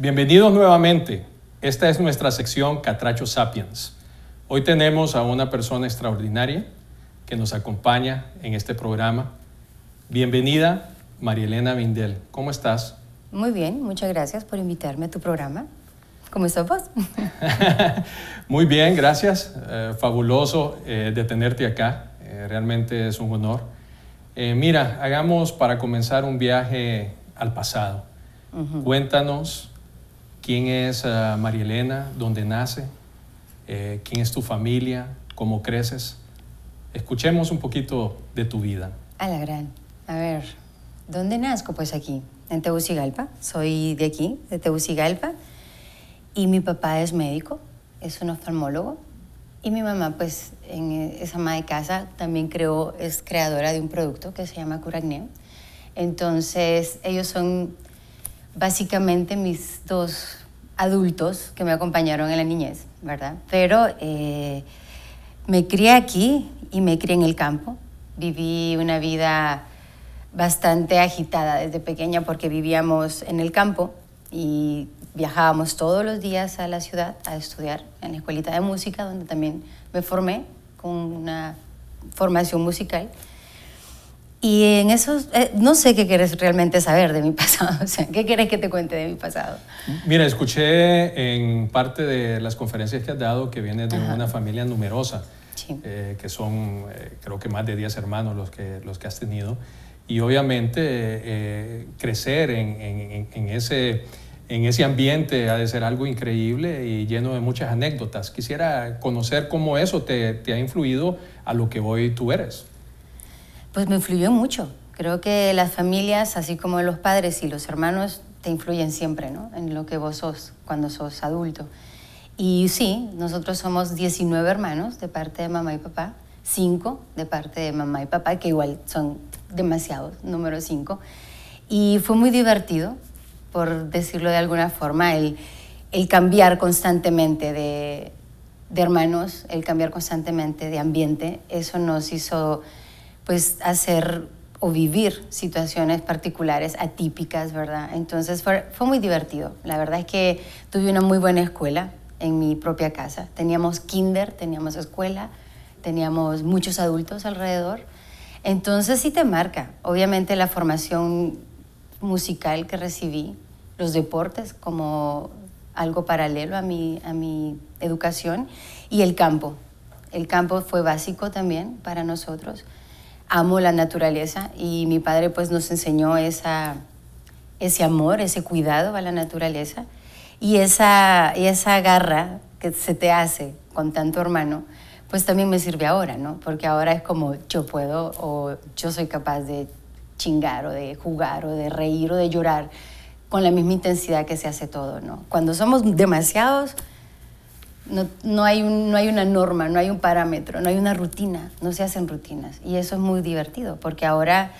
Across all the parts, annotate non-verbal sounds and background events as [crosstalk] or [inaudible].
Bienvenidos nuevamente. Esta es nuestra sección Catracho Sapiens. Hoy tenemos a una persona extraordinaria que nos acompaña en este programa. Bienvenida, Marielena Vindel. ¿Cómo estás? Muy bien, muchas gracias por invitarme a tu programa. ¿Cómo estás vos? [laughs] [laughs] Muy bien, gracias. Eh, fabuloso eh, de tenerte acá. Eh, realmente es un honor. mira, hagamos para comenzar un viaje al pasado. Cuéntanos quién es Marielena? Eh, María Elena, dónde nace, eh, quién es tu familia, cómo creces. Escuchemos un poquito de tu vida. A la gran. A ver, ¿dónde nazco? Pues aquí, en Tegucigalpa. Soy de aquí, de Tegucigalpa. Y mi papá es médico, es un oftalmólogo. Y mi mamá, pues, en esa ama de casa, también creo, es creadora de un producto que se llama Curacneo. Entonces, ellos son básicamente mis dos adultos que me acompañaron en la niñez, ¿verdad? Pero eh, me crié aquí y me crié en el campo. Viví una vida bastante agitada desde pequeña porque vivíamos en el campo y viajábamos todos los días a la ciudad a estudiar en la escuelita de música, donde también me formé con una formación musical. Y en eso, eh, no sé qué quieres realmente saber de mi [laughs] pasado, o sea, ¿qué quieres que te cuente de mi pasado? Mira, escuché en parte de las conferencias que has dado que vienes de una familia numerosa, eh, que son eh, creo que más de 10 hermanos los que, los que has tenido, y obviamente crecer en, ese, en ese ambiente ha de ser algo increíble y lleno de muchas anécdotas. Quisiera conocer cómo eso te ha influido a lo que hoy tú eres. Pues me influyó mucho. Creo que las familias, así como los padres y los hermanos, te influyen siempre ¿no? en lo que vos sos cuando sos adulto. Y sí, nosotros somos 19 hermanos de parte de mamá y papá, 5 de parte de mamá y papá, que igual son demasiados, número 5. Y fue muy divertido, por decirlo de alguna forma, el, el cambiar constantemente de, de hermanos, el cambiar constantemente de ambiente. Eso nos hizo pues hacer o vivir situaciones particulares, atípicas, ¿verdad? Entonces fue, muy divertido. La verdad es que tuve una muy buena escuela en mi propia casa. Teníamos kinder, teníamos escuela, teníamos muchos adultos alrededor. Entonces sí te marca, obviamente la formación musical que recibí, los deportes como algo paralelo a mi educación y el campo. El campo fue básico también para nosotros amo la naturaleza y mi padre pues nos enseñó esa, ese amor, ese cuidado a la naturaleza y esa, y esa garra que se te hace con tanto hermano, pues también me sirve ahora, ¿no? Porque ahora es como yo puedo o yo soy capaz de chingar o de jugar o de reír o de llorar con la misma intensidad que se hace todo, ¿no? Cuando somos demasiados, no, hay una norma, no hay un parámetro, no hay una rutina, no se hacen rutinas. Y eso es muy divertido, porque ahora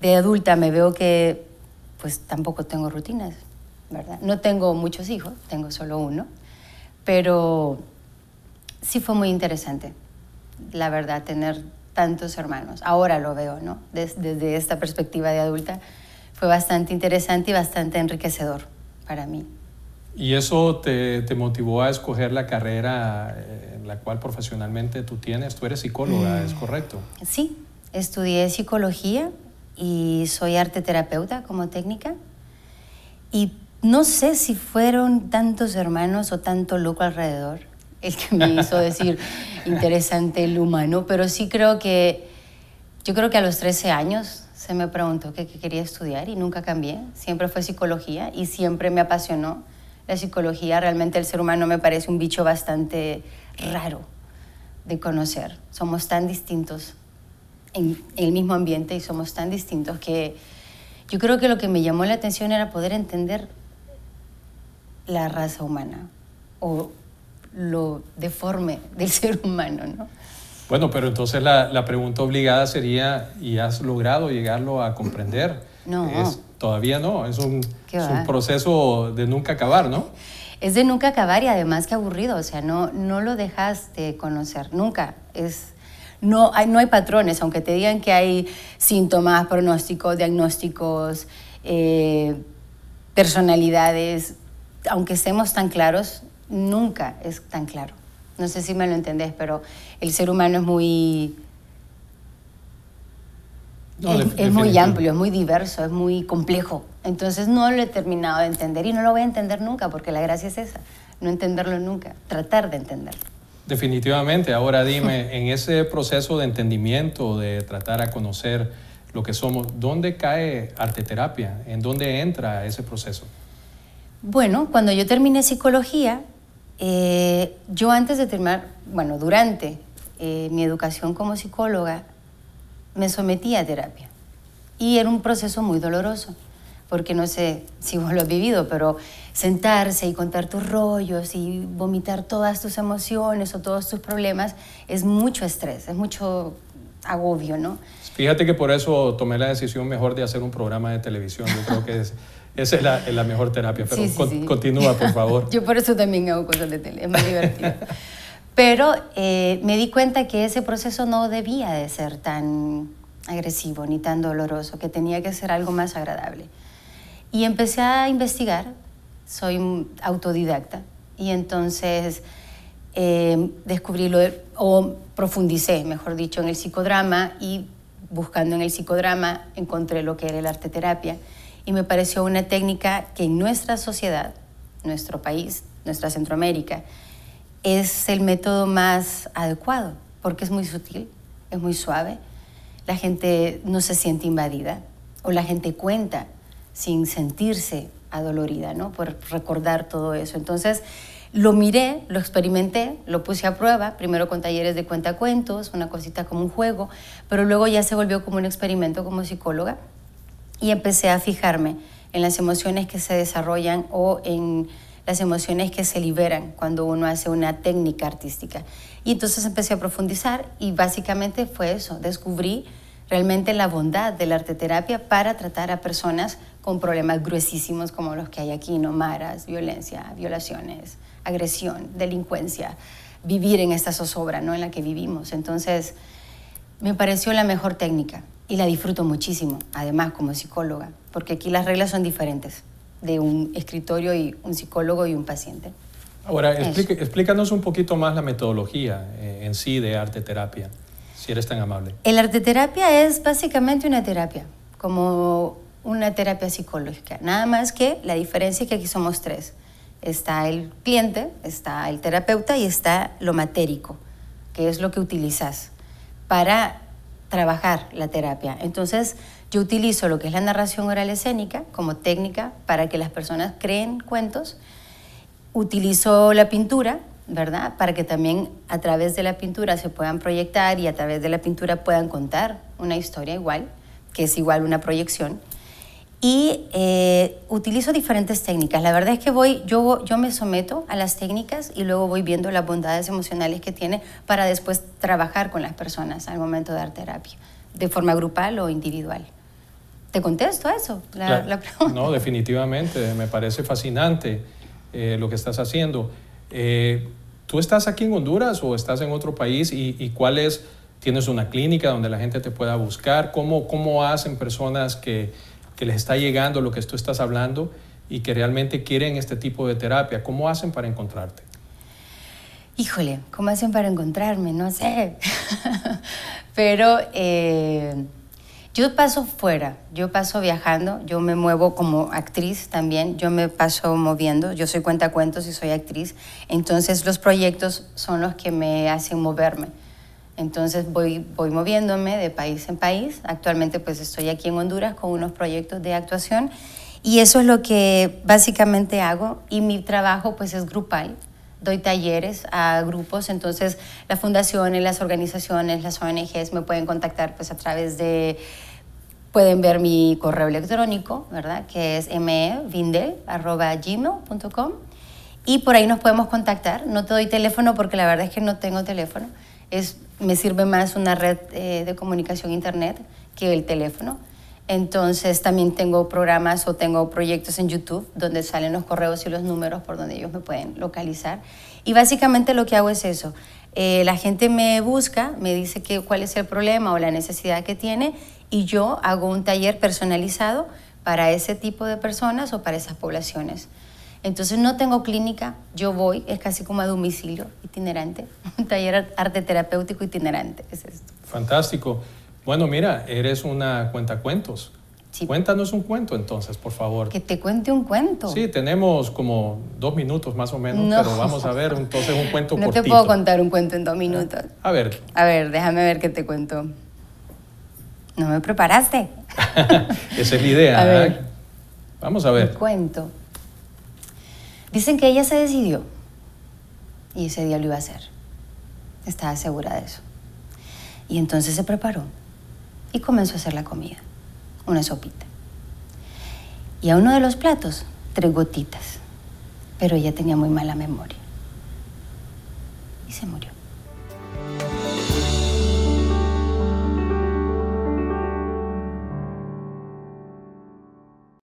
de adulta me veo que pues tampoco tengo rutinas, ¿verdad? No tengo muchos hijos, tengo solo uno, pero sí fue muy interesante, la verdad, tener tantos hermanos. Ahora lo veo, ¿no? desde esta perspectiva de adulta, fue bastante interesante y bastante enriquecedor para mí. ¿Y eso te, motivó a escoger la carrera eh, en la cual profesionalmente tú tienes? Tú eres psicóloga, ¿es mm. correcto? Sí, estudié psicología y soy arte terapeuta como técnica. Y no sé si fueron tantos hermanos o tanto loco alrededor el que me hizo [laughs] decir interesante el humano, pero sí creo que, yo creo que a los 13 años se me preguntó qué quería estudiar y nunca cambié. Siempre fue psicología y siempre me apasionó la psicología, realmente el ser humano me parece un bicho bastante raro de conocer. Somos tan distintos en el mismo ambiente y somos tan distintos que yo creo que lo que me llamó la atención era poder entender la raza humana o lo deforme del [laughs] ser humano, ¿no? Bueno, pero entonces la, la pregunta obligada sería, ¿y has logrado llegarlo a comprender? No. todavía no, es un, proceso de nunca acabar, ¿no? Es de nunca acabar y además que aburrido, o sea, no, no lo dejas de conocer, nunca. Es, no, hay, no hay patrones, aunque te digan que hay síntomas, pronósticos, diagnósticos, eh, personalidades, aunque estemos tan claros, nunca es tan claro. No sé si me lo entendés, pero el ser humano es muy es, muy amplio, es muy diverso, es muy complejo. Entonces no lo he terminado de entender y no lo voy a entender nunca, porque la gracia es esa, no entenderlo nunca, tratar de entenderlo. Definitivamente, ahora [laughs] dime, en ese proceso de entendimiento, de tratar a conocer lo que somos, ¿dónde cae arteterapia? ¿En dónde entra ese proceso? Bueno, cuando yo terminé psicología, eh, yo antes de terminar, bueno, durante eh, mi educación como psicóloga, me sometí a terapia. Y era un proceso muy doloroso, porque no sé si vos lo has vivido, pero sentarse y contar tus rollos y vomitar todas tus emociones o todos tus problemas es mucho estrés, es mucho agobio, ¿no? Fíjate que por eso tomé la decisión mejor de hacer un programa de televisión. Yo creo que es, esa es la, mejor terapia. Pero continúa, por favor. [laughs] Yo por eso también hago cosas de tele, es más divertido. [laughs] Pero eh, me di cuenta que ese proceso no debía de ser tan agresivo ni tan doloroso, que tenía que ser algo más agradable. Y empecé a investigar, soy autodidacta, y entonces eh, descubrí lo o profundicé, mejor dicho, en el psicodrama y buscando en el psicodrama encontré lo que era el arte terapia y me pareció una técnica que en nuestra sociedad, nuestro país, nuestra Centroamérica, es el método más adecuado, porque es muy sutil, es muy suave, la gente no se siente invadida o la gente cuenta sin sentirse adolorida, ¿no? Por recordar todo eso. Entonces, lo miré, lo experimenté, lo puse a prueba, primero con talleres de cuentacuentos, una cosita como un juego, pero luego ya se volvió como un experimento como psicóloga y empecé a fijarme en las emociones que se desarrollan o en las emociones que se liberan cuando uno hace una técnica artística. Y entonces empecé a profundizar y básicamente fue eso, descubrí realmente la bondad de la arteterapia para tratar a personas con problemas gruesísimos como los que hay aquí, no maras, violencia, violaciones, agresión, delincuencia, vivir en esta zozobra ¿no? en la que vivimos. Entonces, me pareció la mejor técnica y la disfruto muchísimo, además como psicóloga, porque aquí las reglas son diferentes de un escritorio y un psicólogo y un paciente. Ahora, explícanos un poquito más la metodología eh, en sí de arte terapia, si eres tan amable. El arte terapia es básicamente una terapia, como una terapia psicológica, nada más que la diferencia es que aquí somos tres. Está el cliente, está el terapeuta y está lo matérico, que es lo que utilizas para trabajar la terapia. Entonces, yo utilizo lo que es la narración oral escénica como técnica para que las personas creen cuentos. Utilizo la pintura, ¿verdad? Para que también a través de la pintura se puedan proyectar y a través de la pintura puedan contar una historia igual, que es igual una proyección y eh, utilizo diferentes técnicas. La verdad es que voy, yo, yo me someto a las técnicas y luego voy viendo las bondades emocionales que tiene para después trabajar con las personas al momento de dar terapia, de forma grupal o individual. ¿Te contesto a eso? No, definitivamente, me parece fascinante eh, lo que estás haciendo. Eh, ¿Tú estás aquí en Honduras o estás en otro país y, cuál es, tienes una clínica donde la gente te pueda buscar? ¿Cómo, cómo hacen personas que que les está llegando lo que tú estás hablando y que realmente quieren este tipo de terapia? ¿Cómo hacen para encontrarte? Híjole, ¿cómo hacen para encontrarme? No sé. [laughs] Pero eh, yo paso fuera, yo paso viajando, yo me muevo como actriz también, yo me paso moviendo, yo soy cuentacuentos y soy actriz, entonces los proyectos son los que me hacen moverme. Entonces voy, moviéndome de país en país. Actualmente pues estoy aquí en Honduras con unos proyectos de actuación y eso es lo que básicamente hago y mi trabajo pues es grupal. Doy talleres a grupos, entonces las fundaciones, las organizaciones, las ONGs me pueden contactar pues a través de pueden ver mi correo electrónico, ¿verdad? Que es mevindel.gmail.com y por ahí nos podemos contactar. No te doy teléfono porque la verdad es que no tengo teléfono, me sirve más una red eh, de comunicación internet que el teléfono. Entonces también tengo programas o tengo proyectos en YouTube donde salen los correos y los números por donde ellos me pueden localizar. Y básicamente lo que hago es eso. Eh, la gente me busca, me dice cuál es el problema o la necesidad que tiene y yo hago un taller personalizado para ese tipo de personas o para esas poblaciones. Entonces no tengo clínica, yo voy, es casi como a domicilio itinerante, un [laughs] taller arte terapéutico itinerante, es esto. Fantástico. Bueno, mira, eres una cuentacuentos. Sí. Cuéntanos un cuento entonces, por favor. Que te cuente un cuento. Sí, tenemos como dos minutos más o menos, pero vamos a ver entonces un cuento [laughs] no cortito. te puedo contar un cuento en dos minutos. A ver. A ver, déjame ver qué te cuento. No me preparaste. [laughs] Esa es la idea. ¿eh? Vamos a ver. cuento. Dicen que ella se decidió y ese día lo iba a hacer. Estaba segura de eso. Y entonces se preparó y comenzó a hacer la comida, una sopita. Y a uno de los platos, tres gotitas. Pero ella tenía muy mala memoria. Y se murió.